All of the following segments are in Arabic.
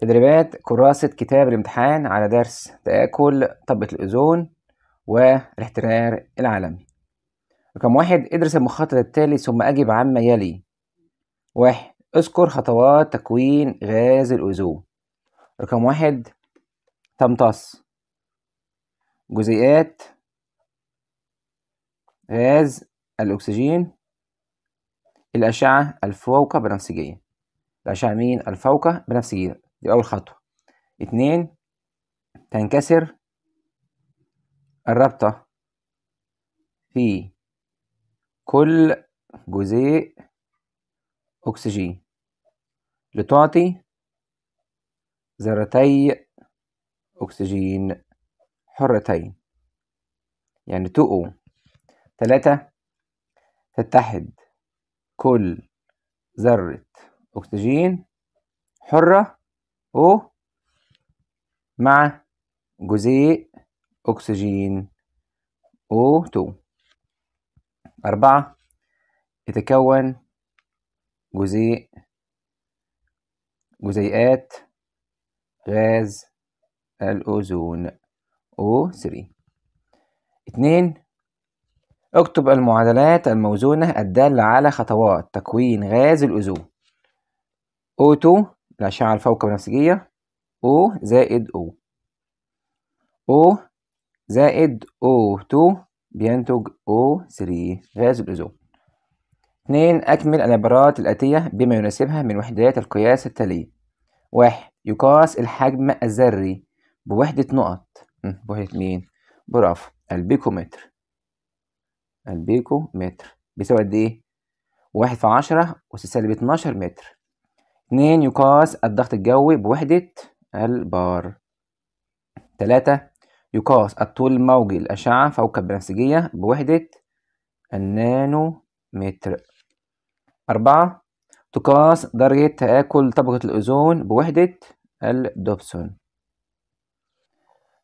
تدريبات كراسة كتاب الامتحان على درس تآكل طبقة الأوزون والاحترار العالمي رقم واحد ادرس المخطط التالي ثم أجب عما يلي واحد اذكر خطوات تكوين غاز الأوزون رقم واحد تمتص جزيئات غاز الأكسجين الأشعة الفوقة بنفسجية الأشعة مين الفوقة بنفسجية دي أول خطوة اتنين تنكسر الرابطة في كل جزيء أكسجين لتعطي ذرتي أكسجين حرتين يعني 2 ثلاثة تلاتة تتحد كل ذرة أكسجين حرة O مع جزيء أكسجين O2 أربعة يتكون جزيء جزيئات غاز الأوزون O3 اتنين اكتب المعادلات الموزونة الدالة على خطوات تكوين غاز الأوزون O2 الأشعة الفوق بنفسجية O زائد O O زائد O2 بينتج O3 غاز الأوزون اثنين أكمل العبارات الآتية بما يناسبها من وحدات القياس التالية واحد يقاس الحجم الذري بوحدة نقط بوحدة مين؟ برافو البيكومتر البيكومتر بيساوي قد إيه؟ واحد في عشرة سالب اتناشر متر اتنين يقاس الضغط الجوي بوحدة البار تلاتة يقاس الطول الموجي للأشعة فوق البنفسجية بوحدة النانو متر أربعة تقاس درجة تآكل طبقة الأوزون بوحدة الدوبسون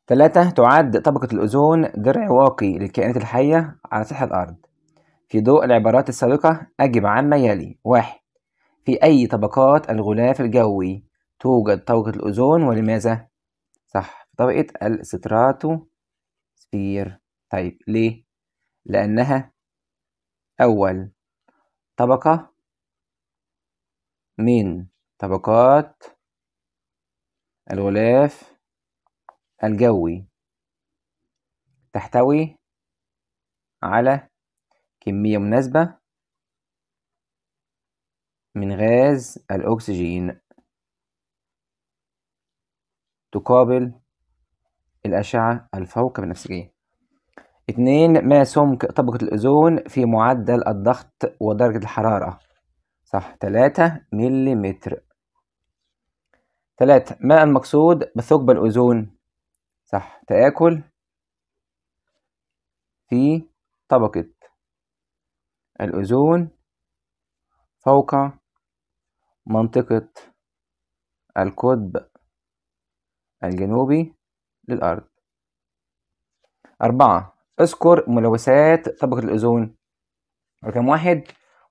تلاتة تعد طبقة الأوزون درع واقي للكائنات الحية على سطح الأرض في ضوء العبارات السابقة أجب عما يلي واحد في أي طبقات الغلاف الجوي توجد طبقة الأوزون ولماذا؟ صح في طبقة سفير طيب ليه؟ لأنها أول طبقة من طبقات الغلاف الجوي تحتوي على كمية مناسبة من غاز الأكسجين تقابل الأشعة الفوق بنفسجية اتنين ما سمك طبقة الأوزون في معدل الضغط ودرجة الحرارة صح تلاتة متر تلاتة ما المقصود بثقب الأوزون صح تآكل في طبقة الأوزون فوق منطقة القطب الجنوبي للأرض أربعة اذكر ملوثات طبقة الأوزون رقم واحد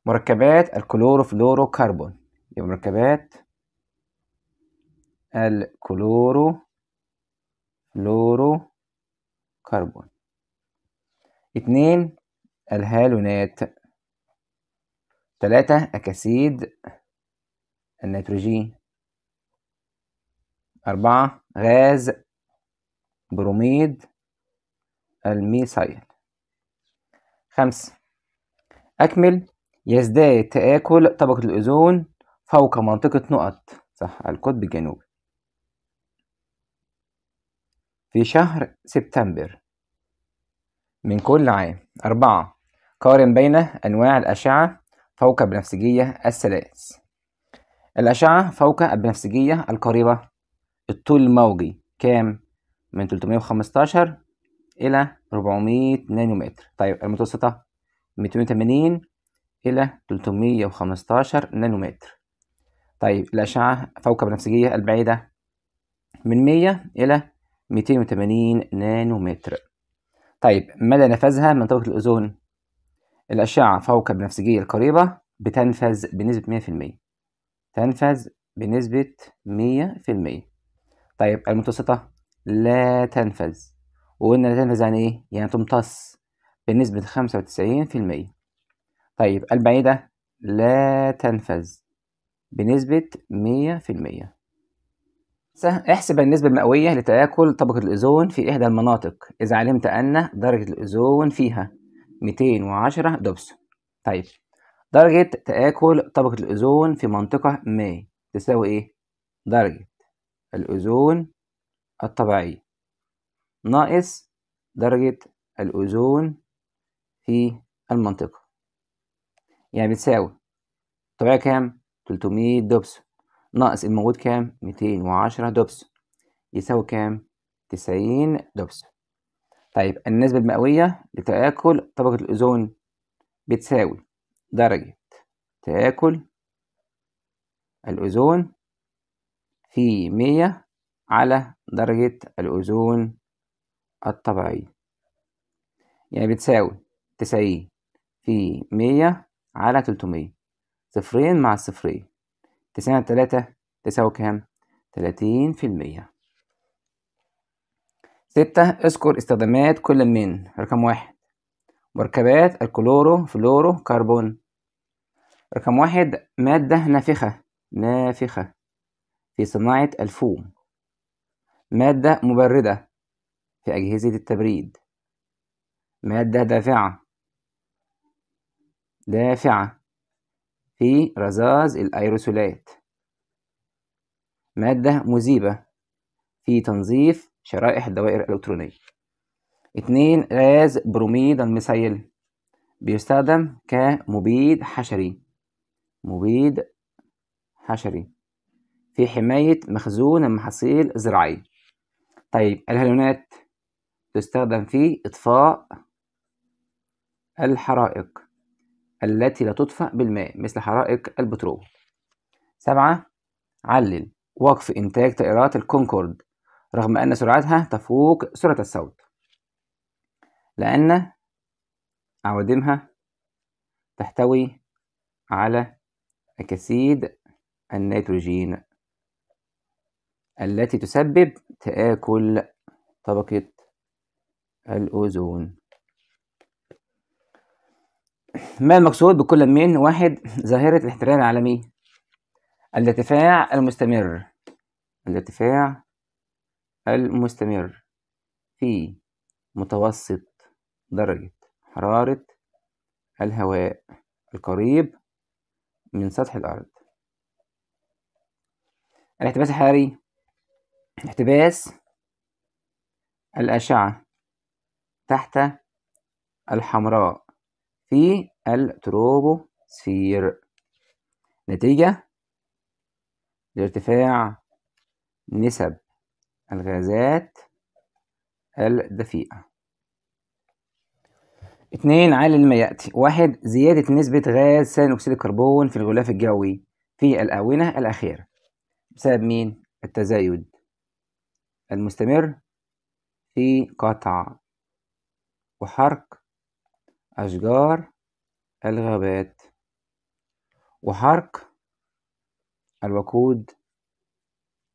مركبات الكلوروفلوروكربون يبقى مركبات الكلورو فلورو كربون اتنين الهالونات تلاتة أكاسيد النيتروجين أربعة غاز بروميد الميثايل خمسة أكمل يزداد تآكل طبقة الأوزون فوق منطقة نقط صح القطب الجنوبي في شهر سبتمبر من كل عام أربعة قارن بين أنواع الأشعة فوق بنفسجية الثلاث الأشعة فوق البنفسجية القريبة الطول الموجي كام؟ من 315 إلى 400 نانومتر طيب المتوسطة 280 إلى 315 نانومتر طيب الأشعة فوق البنفسجية البعيدة من 100 إلى 280 نانومتر طيب مدى نفذها من طبقة الأوزون الأشعة فوق البنفسجية القريبة بتنفذ بنسبة 100% تنفذ بنسبة مية في المية طيب المتوسطة لا تنفذ وقلنا لا تنفذ يعني إيه؟ يعني تمتص بنسبة خمسة وتسعين في المية طيب البعيدة لا تنفذ بنسبة مية في المية احسب النسبة المئوية لتآكل طبقة الأوزون في إحدى المناطق إذا علمت أن درجة الأوزون فيها 210 دبس طيب درجة تآكل طبقة الأوزون في منطقة ما تساوي إيه؟ درجة الأوزون الطبيعية ناقص درجة الأوزون في المنطقة يعني بتساوي طبيعي كام؟ 300 دبس ناقص الموجود كام؟ 210 دبس يساوي كام؟ 90 دبس طيب النسبة المئوية لتآكل طبقة الأوزون بتساوي درجة تآكل الأوزون في مية على درجة الأوزون الطبيعية يعني بتساوي تسعين في مية على تلتمية صفرين مع الصفرين تسعين على تلاتة تساوي كام؟ تلاتين في المية ستة اذكر استخدامات كل من رقم واحد مركبات الكلورو فلورو كربون رقم واحد مادة نافخة نافخة في صناعة الفوم مادة مبردة في أجهزة التبريد مادة دافعة دافعة في رزاز الأيروسولات مادة مذيبة في تنظيف شرائح الدوائر الإلكترونية اتنين غاز بروميد المسيل بيستخدم كمبيد حشري مبيد حشري في حماية مخزون المحاصيل الزراعية طيب الهالونات تستخدم في إطفاء الحرائق التي لا تطفأ بالماء مثل حرائق البترول سبعة علل وقف إنتاج طائرات الكونكورد رغم أن سرعتها تفوق سرعة الصوت لأن عوادمها تحتوي على أكاسيد النيتروجين التي تسبب تآكل طبقة الأوزون ما المقصود بكل من واحد ظاهرة الاحتلال العالمي الارتفاع المستمر الارتفاع المستمر في متوسط درجة حرارة الهواء القريب من سطح الأرض الاحتباس الحراري احتباس الأشعة تحت الحمراء في التروبوسفير نتيجة لارتفاع نسب الغازات الدفيئة 2 على ما يأتي واحد زيادة نسبة غاز ثاني أكسيد الكربون في الغلاف الجوي في الآونة الأخيرة بسبب مين؟ التزايد المستمر في قطع وحرق أشجار الغابات وحرق الوقود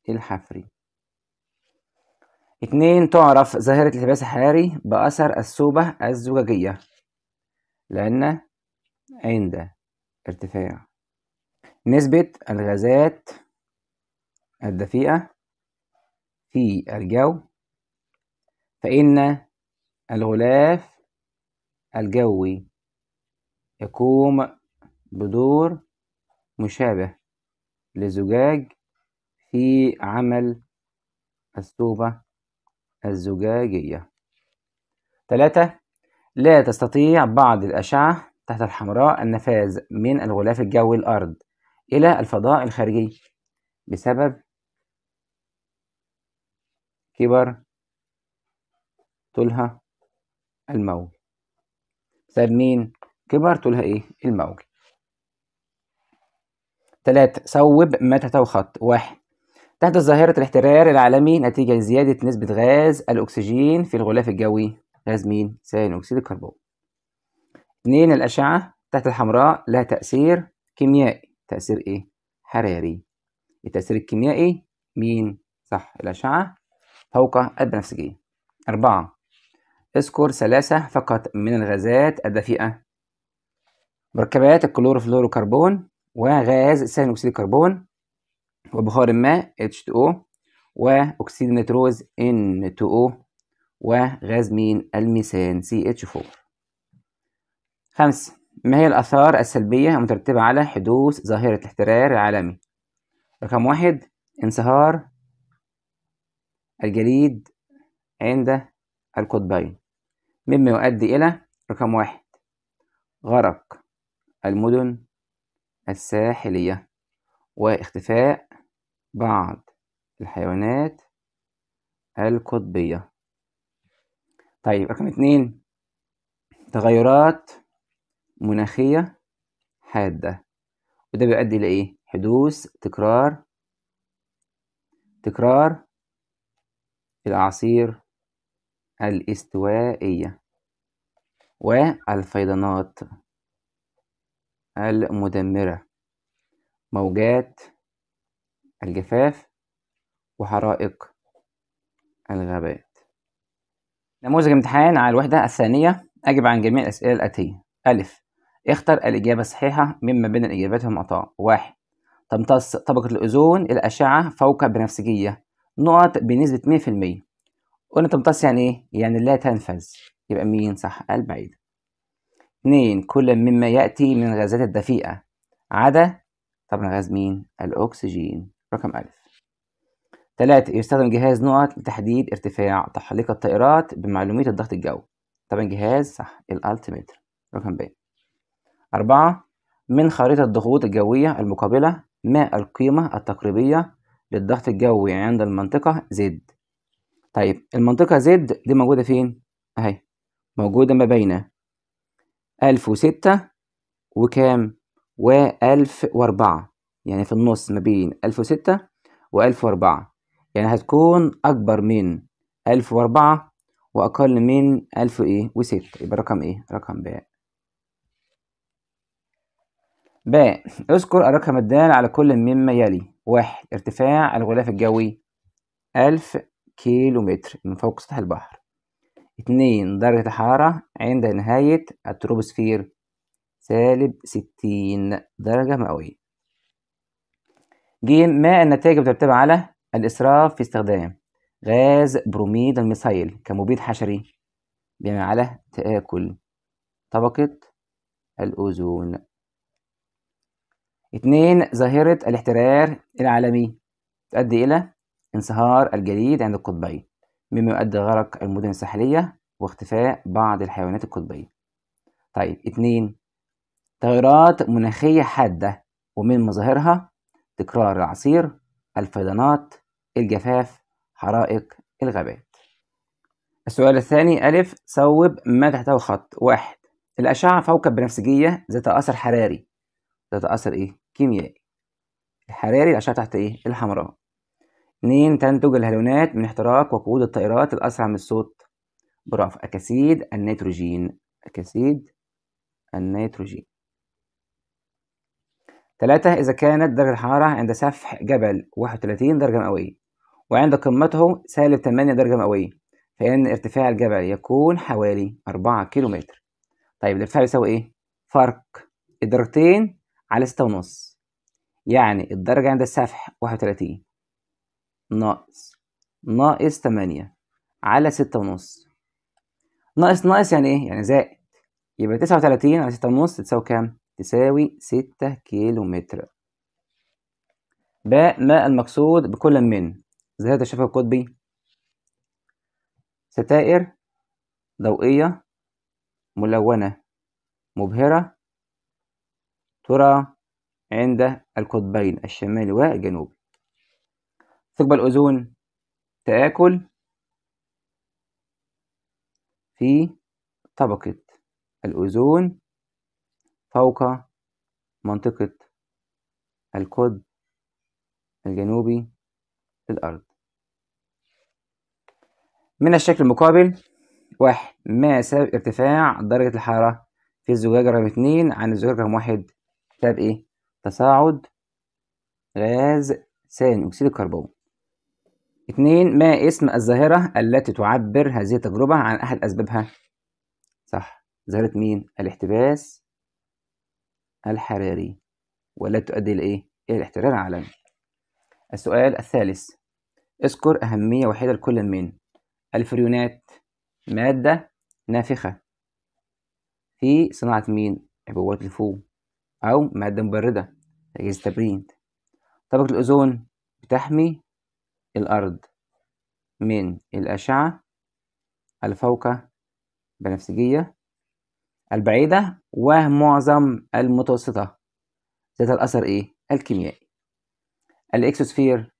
الحفري اثنين تعرف ظاهرة الانحباس الحراري بأثر السوبة الزجاجية لأن عند ارتفاع نسبة الغازات الدفيئة في الجو فإن الغلاف الجوي يقوم بدور مشابه للزجاج في عمل الصوبة الزجاجية ثلاثة لا تستطيع بعض الأشعة تحت الحمراء النفاذ من الغلاف الجوي الأرض إلى الفضاء الخارجي بسبب كبر طولها الموج بسبب طيب مين؟ كبر طولها إيه؟ الموج تلاتة صوب ما تحته خط واحد تحدث ظاهرة الاحترار العالمي نتيجة لزيادة نسبة غاز الأكسجين في الغلاف الجوي غاز مين ثاني أكسيد الكربون اتنين الأشعة تحت الحمراء لها تأثير كيميائي تأثير إيه حراري التأثير الكيميائي مين صح الأشعة فوق البنفسجية أربعة اذكر ثلاثة فقط من الغازات الدفيئة مركبات الكلوروفلوروكربون وغاز ثاني أكسيد الكربون وبخار الماء H2O وأكسيد النيتروز N2O وغاز مين الميثان CH4 خمسة ما هي الآثار السلبية المترتبة على حدوث ظاهرة الاحترار العالمي رقم واحد انصهار الجليد عند القطبين مما يؤدي إلى رقم واحد غرق المدن الساحلية واختفاء بعض الحيوانات القطبية طيب رقم اتنين تغيرات مناخية حادة وده بيؤدي لإيه؟ حدوث تكرار تكرار الأعاصير الاستوائية والفيضانات المدمرة موجات الجفاف وحرائق الغابات نموذج امتحان على الوحدة الثانية أجب عن جميع الأسئلة الآتية أ اختر الإجابة الصحيحة مما بين الإجابات المعطاة: واحد تمتص طبقة الأوزون الأشعة فوق بنفسجية نقط بنسبة 100% قلنا تمتص يعني إيه؟ يعني لا تنفذ يبقى مين صح البعيد اتنين كل مما يأتي من الغازات الدفيئة عدا طبعا غاز مين؟ الأكسجين رقم ألف ثلاثة يستخدم جهاز نقط لتحديد ارتفاع تحليق الطائرات بمعلومية الضغط الجوي طبعا جهاز صح الالتيمتر رقم بين أربعة من خريطة الضغوط الجوية المقابلة ما القيمة التقريبية للضغط الجوي عند المنطقة زد طيب المنطقة زد دي موجودة فين؟ أهي موجودة ما بين ألف وستة وكام؟ وألف وأربعة يعني في النص ما بين ألف وستة وألف وأربعة يعني هتكون أكبر من ألف وأربعة وأقل من ألف إيه وستة يبقى رقم إيه رقم باء باء اذكر الرقم الدال على كل مما يلي واحد ارتفاع الغلاف الجوي ألف كيلو متر من فوق سطح البحر اتنين درجة الحرارة عند نهاية التروبوسفير سالب ستين درجة مئوية جيم ما النتائج بترتب على الإسراف في استخدام غاز بروميد الميثايل كمبيد حشري بما على تآكل طبقة الأوزون اتنين ظاهرة الاحترار العالمي تؤدي إلى انصهار الجليد عند القطبين مما يؤدي غرق المدن الساحلية واختفاء بعض الحيوانات القطبية طيب اتنين تغيرات مناخية حادة ومن مظاهرها تكرار العصير الفيضانات الجفاف حرائق الغابات السؤال الثاني ألف صوب ما تحته خط واحد الأشعة فوق البنفسجية ذات أثر حراري ذات أثر إيه؟ كيميائي الحراري الأشعة تحت إيه؟ الحمراء اتنين تنتج الهالونات من احتراق وقود الطائرات الأسرع من الصوت برافو أكاسيد النيتروجين أكاسيد النيتروجين ثلاثة إذا كانت درجة الحرارة عند سفح جبل واحد وتلاتين درجة مئوية وعند قمته سالب 8 درجة مئوية فإن ارتفاع الجبل يكون حوالي 4 كيلومتر طيب الارتفاع بيساوي إيه؟ فرق الدرجتين على 6 ونص يعني الدرجة عند السفح 31 ناقص ناقص 8 على 6 ونص ناقص ناقص يعني إيه؟ يعني زائد يبقى 39 على 6 ونص تساوي كام؟ تساوي 6 كيلومتر باء ما المقصود بكل من ذات الشفا القطبي ستائر ضوئية ملونة مبهرة ترى عند القطبين الشمالي والجنوبي ثقب الأوزون تآكل في طبقة الأوزون فوق منطقة القطب الجنوبي للأرض من الشكل المقابل واحد ما سبب ارتفاع درجة الحرارة في الزجاجة رقم اتنين عن الزجاجة رقم واحد بسبب ايه؟ تصاعد غاز ثاني أكسيد الكربون اتنين ما اسم الظاهرة التي تعبر هذه التجربة عن أحد أسبابها؟ صح ظاهرة مين؟ الاحتباس الحراري والتي تؤدي لإيه؟ إلى الاحترار العالمي السؤال الثالث اذكر أهمية واحدة لكل من الفريونات مادة نافخة في صناعة مين؟ عبوات الفوم أو مادة مبردة أجهزة تبريد طبقة الأوزون بتحمي الأرض من الأشعة الفوق بنفسجية البعيدة ومعظم المتوسطة ذات الأثر إيه؟ الكيميائي الإكسوسفير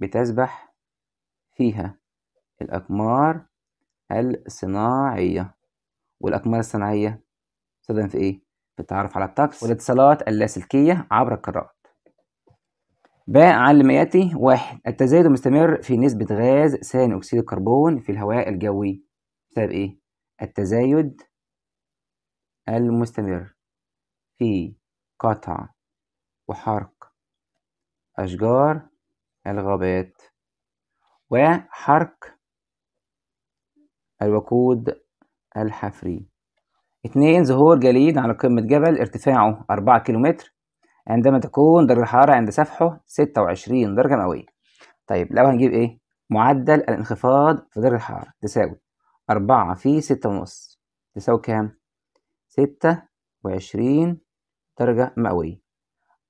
بتسبح فيها الأقمار الصناعية والأقمار الصناعية تستخدم في إيه؟ في التعرف على الطقس والاتصالات اللاسلكية عبر القارات باء على يأتي واحد التزايد المستمر في نسبة غاز ثاني أكسيد الكربون في الهواء الجوي بسبب إيه؟ التزايد المستمر في قطع وحرق أشجار الغابات وحرق الوقود الحفري اثنين ظهور جليد على قمة جبل ارتفاعه أربعة كيلومتر عندما تكون درجة الحرارة عند سفحه ستة وعشرين درجة مئوية طيب لو هنجيب ايه معدل الانخفاض في درجة الحرارة تساوي أربعة في ستة ونص تساوي كام ستة وعشرين درجة مئوية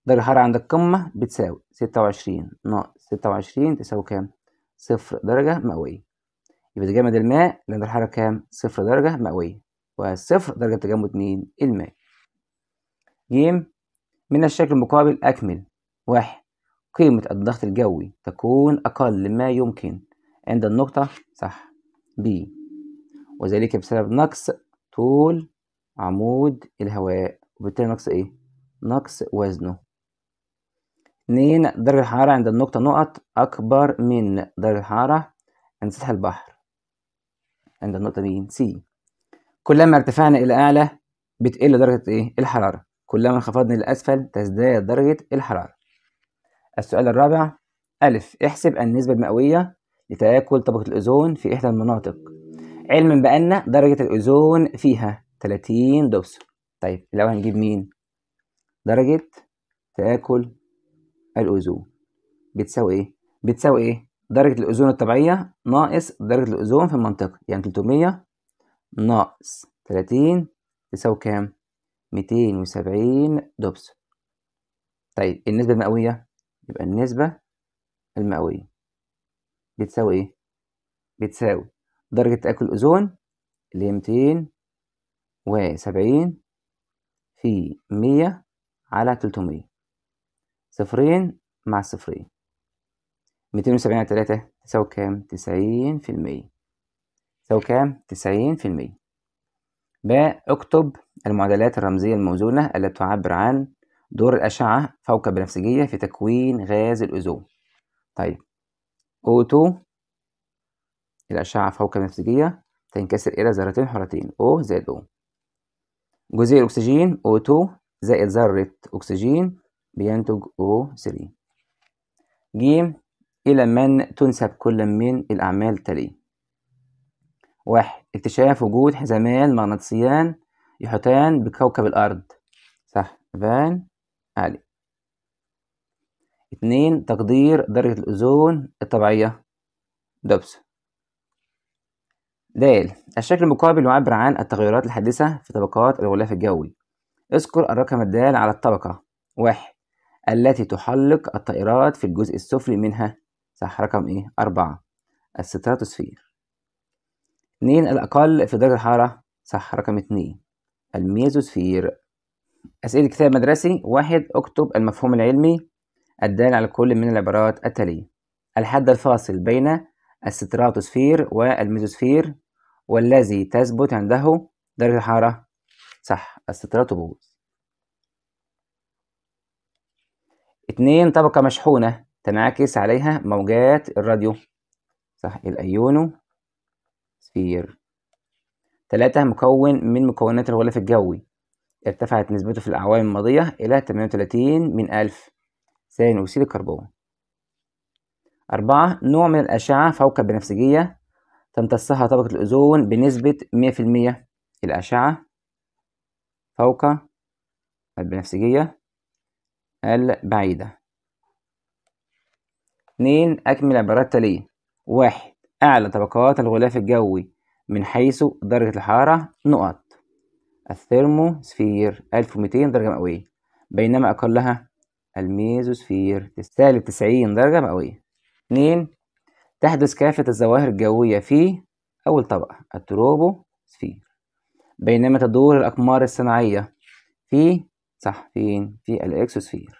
درجة الحرارة عند القمة بتساوي ستة وعشرين ناقص ستة وعشرين تساوي كام صفر درجة مئوية يبقى تجمد الماء لأن الحرارة كام؟ صفر درجة مئوية والصفر درجة تجمد مين؟ الماء ج من الشكل المقابل أكمل واحد قيمة الضغط الجوي تكون أقل ما يمكن عند النقطة صح ب وذلك بسبب نقص طول عمود الهواء وبالتالي نقص إيه؟ نقص وزنه اتنين درجة الحرارة عند النقطة نقط أكبر من درجة الحرارة عند سطح البحر عند النقطة مين؟ سي كلما ارتفعنا إلى أعلى بتقل درجة إيه؟ الحرارة كلما انخفضنا للأسفل تزداد درجة الحرارة السؤال الرابع أ احسب النسبة المئوية لتآكل طبقة الأوزون في إحدى المناطق علما بأن درجة الأوزون فيها 30 دبس طيب الأول هنجيب مين؟ درجة تآكل الأوزون بتساوي إيه؟ بتساوي إيه؟ درجة الأوزون الطبيعية ناقص درجة الأوزون في المنطقة يعني 300 ناقص 30 تساوي كام؟ 270 دبس طيب النسبة المئوية يبقى النسبة المئوية بتساوي إيه؟ بتساوي درجة تآكل الأوزون اللي هي 270 في 100 على 300 صفرين مع صفرين ميتين وسبعين على تلاتة تساوي كام تسعين في المية تساوي كام تسعين في المية باء اكتب المعادلات الرمزية الموزونة التي تعبر عن دور الأشعة فوق البنفسجية في تكوين غاز الأوزون طيب O2 الأشعة فوق البنفسجية تنكسر إلى ذرتين حرتين O زائد O جزيء الأكسجين O2 زائد ذرة أكسجين بينتج O3 ج إلى من تنسب كل من الأعمال التالية واحد اكتشاف وجود حزامان مغناطيسيان يحيطان بكوكب الأرض صح فان علي اتنين تقدير درجة الأوزون الطبيعية دوبس د الشكل المقابل يعبر عن التغيرات الحادثة في طبقات الغلاف الجوي اذكر الرقم الدال على الطبقة واحد التي تحلق الطائرات في الجزء السفلي منها صح رقم ايه أربعة الستراتوسفير اتنين الأقل في درجة الحرارة صح رقم اتنين الميزوسفير أسئلة كتاب مدرسي واحد اكتب المفهوم العلمي الدال على كل من العبارات التالية الحد الفاصل بين الستراتوسفير والميزوسفير والذي تثبت عنده درجة الحرارة صح الستراتوبوز اتنين طبقة مشحونة تنعكس عليها موجات الراديو صح الأيونو سفير تلاتة مكون من مكونات الغلاف الجوي ارتفعت نسبته في الأعوام الماضية إلى 38 من ألف ثاني أكسيد الكربون أربعة نوع من الأشعة فوق البنفسجية تمتصها طبقة الأوزون بنسبة 100% الأشعة فوق البنفسجية البعيدة اتنين أكمل العبارات التالية واحد أعلى طبقات الغلاف الجوي من حيث درجة الحرارة نقط ألف 1200 درجة مئوية بينما أقلها الميزوسفير تستهلك 90 درجة مئوية اتنين تحدث كافة الظواهر الجوية في أول طبقة التروبوسفير بينما تدور الأقمار الصناعية في صح فين في الإكسوسفير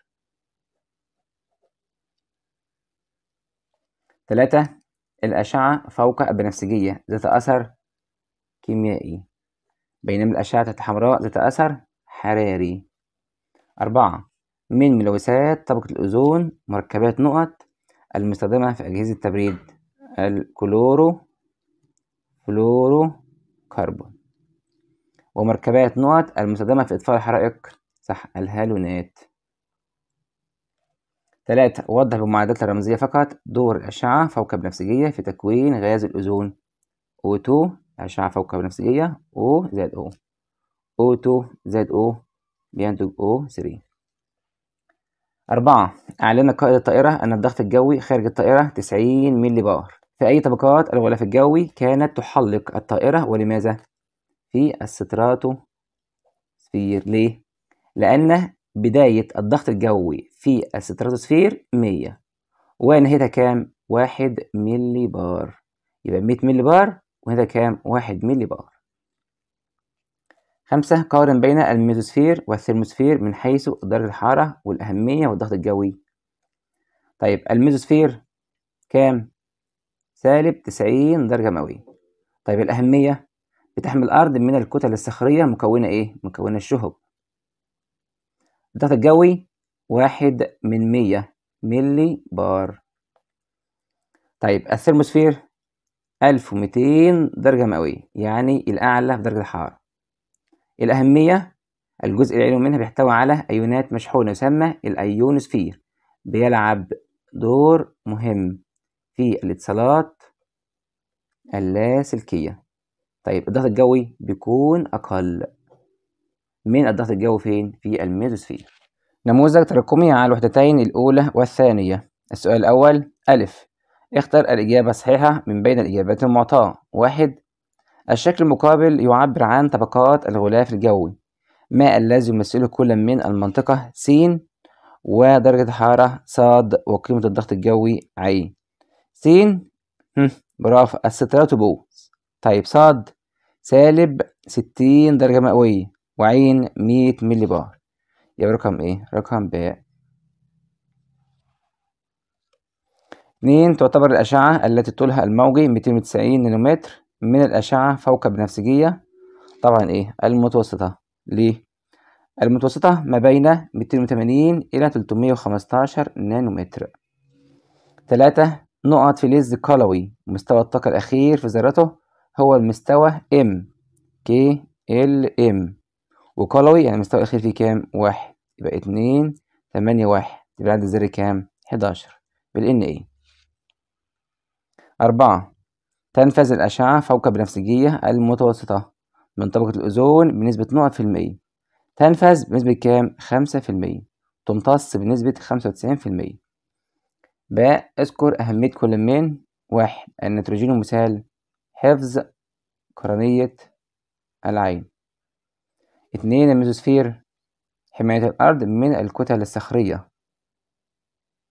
تلاتة الأشعة فوق البنفسجية ذات أثر كيميائي بينما الأشعة الحمراء ذات أثر حراري أربعة من ملوثات طبقة الأوزون مركبات نقط المستخدمة في أجهزة التبريد الكلورو فلورو كربون ومركبات نقط المستخدمة في إطفاء الحرائق صح الهالونات ثلاثة وضح بالمعادلات الرمزية فقط دور الأشعة فوق بنفسجية في تكوين غاز الأوزون O2 أشعة فوق بنفسجية O زائد O O2 زائد O بينتج O3 أربعة أعلن قائد الطائرة أن الضغط الجوي خارج الطائرة 90 ملي بار في أي طبقات الغلاف الجوي كانت تحلق الطائرة ولماذا؟ في الستراتو سفير ليه؟ لأن بداية الضغط الجوي في الستراتوسفير 100 ونهايتها كام؟ 1 ملي بار يبقى 100 ملي بار ونهايتها كام؟ 1 ملي بار خمسة قارن بين الميزوسفير والثرموسفير من حيث درجة الحرارة والأهمية والضغط الجوي طيب الميزوسفير كام؟ سالب تسعين درجة مئوية طيب الأهمية بتحمي الأرض من الكتل الصخرية مكونة إيه؟ مكونة الشهب الضغط الجوي واحد من مية ملي بار طيب الثرموسفير ألف ومتين درجة مئوية يعني الأعلى في درجة الحرارة الأهمية الجزء العلوي منها بيحتوي على أيونات مشحونة يسمى الأيونوسفير بيلعب دور مهم في الاتصالات اللاسلكية طيب الضغط الجوي بيكون أقل من الضغط الجوي فين؟ في الميزوسفير نموذج تراكمي على الوحدتين الأولى والثانية السؤال الأول ألف اختر الإجابة الصحيحة من بين الإجابات المعطاة واحد الشكل المقابل يعبر عن طبقات الغلاف الجوي ما الذي يمثله كل من المنطقة س ودرجة الحرارة ص وقيمة الضغط الجوي ع س برافو السترات بوز طيب ص سالب ستين درجة مئوية وعين مية ملي بار يبقى رقم ايه رقم ب اتنين تعتبر الأشعة التي طولها الموجي 290 نانومتر من الأشعة فوق بنفسجية طبعا ايه المتوسطة ليه المتوسطة ما بين 280 إلى 315 نانومتر تلاتة نقط ليز كالوي مستوى الطاقة الأخير في ذرته هو المستوى M M وكولوي يعني مستوى الأخير فيه كام؟ واحد يبقى اتنين تمانية واحد يبقى العدد الذري كام؟ حداشر بالإن إيه أربعة تنفذ الأشعة فوق البنفسجية المتوسطة من طبقة الأوزون بنسبة نقط في المية تنفذ بنسبة كام؟ خمسة في المية تمتص بنسبة خمسة وتسعين في المية باء اذكر أهمية كل من واحد النيتروجين مثال حفظ قرنية العين اتنين الميزوسفير حماية الأرض من الكتل الصخرية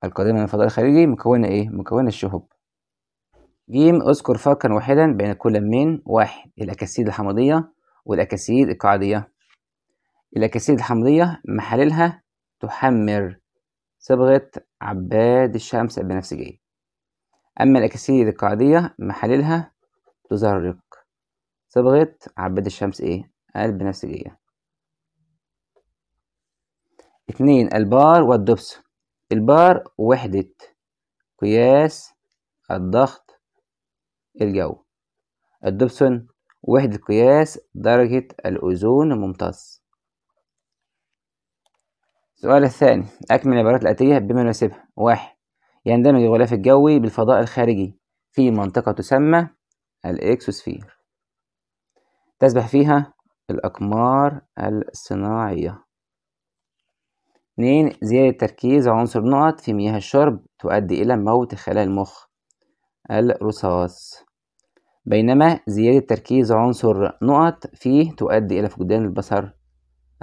القادمة من الفضاء الخارجي مكونة إيه؟ مكونة الشهب جيم اذكر فرقا واحدا بين كل من واحد الأكاسيد الحمضية والأكاسيد القاعدية الأكاسيد الحمضية محللها تحمر صبغة عباد الشمس البنفسجية أما الأكاسيد القاعدية محللها تزرق صبغة عباد الشمس إيه؟ البنفسجية اتنين البار والدبس البار وحدة قياس الضغط الجوي الدبسون وحدة قياس درجة الأوزون الممتص السؤال الثاني أكمل العبارات الآتية بما يناسبها واحد يندمج الغلاف الجوي بالفضاء الخارجي في منطقة تسمى الإكسوسفير تسبح فيها الأقمار الصناعية اتنين زيادة تركيز عنصر نقط في مياه الشرب تؤدي إلى موت خلايا المخ الرصاص بينما زيادة تركيز عنصر نقط فيه تؤدي إلى فقدان البصر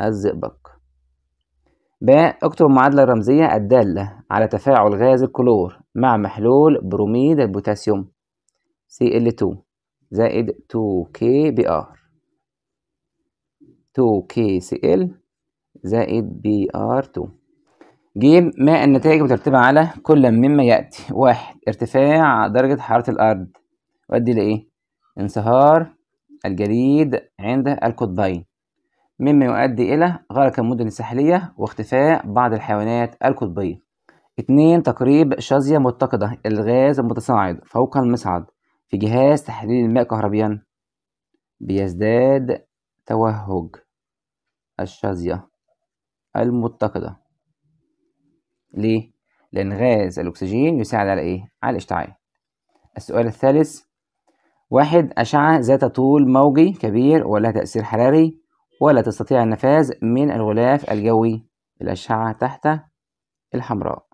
الزئبق ب اكتب المعادلة الرمزية الدالة على تفاعل غاز الكلور مع محلول بروميد البوتاسيوم Cl2 زائد 2 kBr 2 kCl زائد بي ار 2 جيم ما النتائج مترتبة على كل مما يأتي واحد ارتفاع درجة حرارة الأرض يؤدي لإيه؟ انصهار الجليد عند القطبين مما يؤدي إلى غرق المدن الساحلية واختفاء بعض الحيوانات القطبية اتنين تقريب شظية متقدة الغاز المتصاعد فوق المصعد في جهاز تحليل الماء كهربيا بيزداد توهج الشظية المتقدة ليه؟ لأن غاز الأكسجين يساعد على إيه؟ على الإشتعال السؤال الثالث واحد أشعة ذات طول موجي كبير ولها تأثير حراري ولا تستطيع النفاذ من الغلاف الجوي الأشعة تحت الحمراء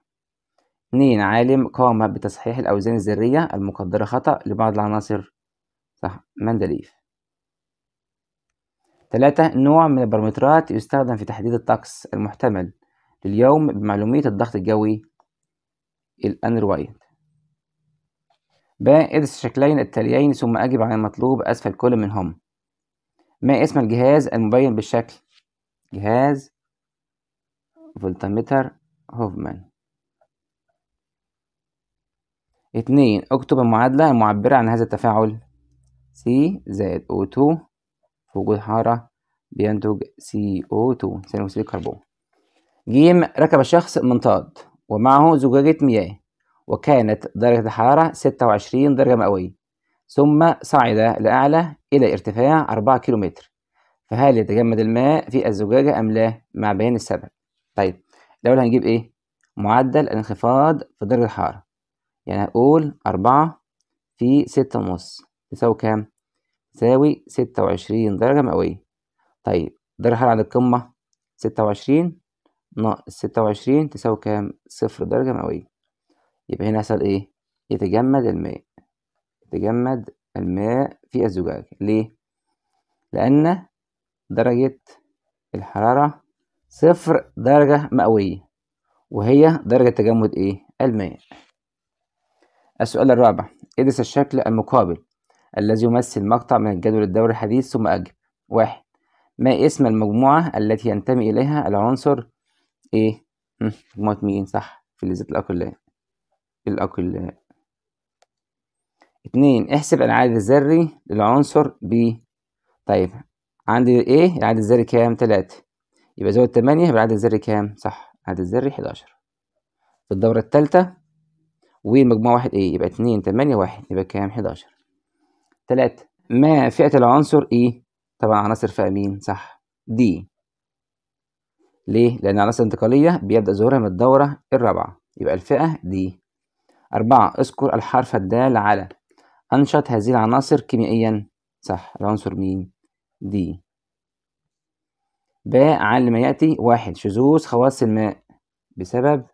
اتنين عالم قام بتصحيح الأوزان الذرية المقدرة خطأ لبعض العناصر صح مندليف ثلاثة نوع من البارامترات يستخدم في تحديد الطقس المحتمل لليوم بمعلومية الضغط الجوي الأنرويد ب ادرس الشكلين التاليين ثم أجب عن المطلوب أسفل كل منهم ما اسم الجهاز المبين بالشكل جهاز فولتمتر هوفمان اتنين اكتب المعادلة المعبرة عن هذا التفاعل C زائد O2 في وجود حارة بينتج CO2 ثاني أكسيد الكربون جيم ركب الشخص منطاد ومعه زجاجة مياه وكانت درجة الحرارة 26 درجة مئوية ثم صعد لأعلى إلى ارتفاع 4 كيلومتر فهل يتجمد الماء في الزجاجة أم لا مع بيان السبب طيب الأول هنجيب إيه معدل الانخفاض في درجة الحرارة يعني هنقول أربعة في ستة ونص تساوي كام تساوي ستة وعشرين درجة مئوية طيب درجة الحل عند القمة ستة وعشرين ناقص ستة وعشرين تساوي كام صفر درجة مئوية يبقى هنا هيحصل ايه يتجمد الماء يتجمد الماء في الزجاج ليه لأن درجة الحرارة صفر درجة مئوية وهي درجة تجمد ايه الماء السؤال الرابع ادرس الشكل المقابل الذي يمثل مقطع من الجدول الدوري الحديث ثم أجب واحد ما اسم المجموعة التي ينتمي إليها العنصر إيه؟ مجموعة مين صح فلزات الأقلية الأقلية اتنين احسب العدد الذري للعنصر ب طيب عندي ايه العدد الذري كام تلاتة يبقى زود تمانية يبقى العدد الذري كام صح العدد الذري حداشر في الدورة التالتة ومجموعة واحد ايه يبقى اتنين تمانية واحد يبقى كام حداشر تلاتة ما فئة العنصر إيه؟ طبعا عناصر فئة مين؟ صح دي ليه؟ لأن العناصر الانتقالية بيبدأ ظهورها من الدورة الرابعة يبقى الفئة دي أربعة اذكر الحرف الدال على أنشط هذه العناصر كيميائيا صح العنصر مين؟ دي باء على ما يأتي واحد شذوذ خواص الماء بسبب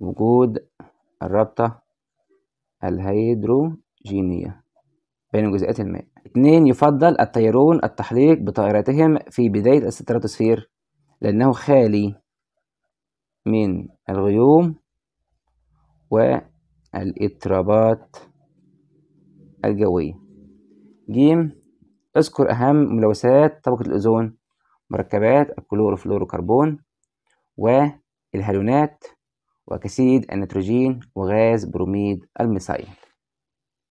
وجود الرابطة الهيدروجينية بين جزيئات الماء. اثنين يفضل الطيارون التحليق بطائراتهم في بداية الستراتوسفير لأنه خالي من الغيوم والاضطرابات الجوية. ج اذكر أهم ملوثات طبقة الأوزون مركبات الكلوروفلوروكربون والهالونات وأكسيد النيتروجين وغاز بروميد الميثايل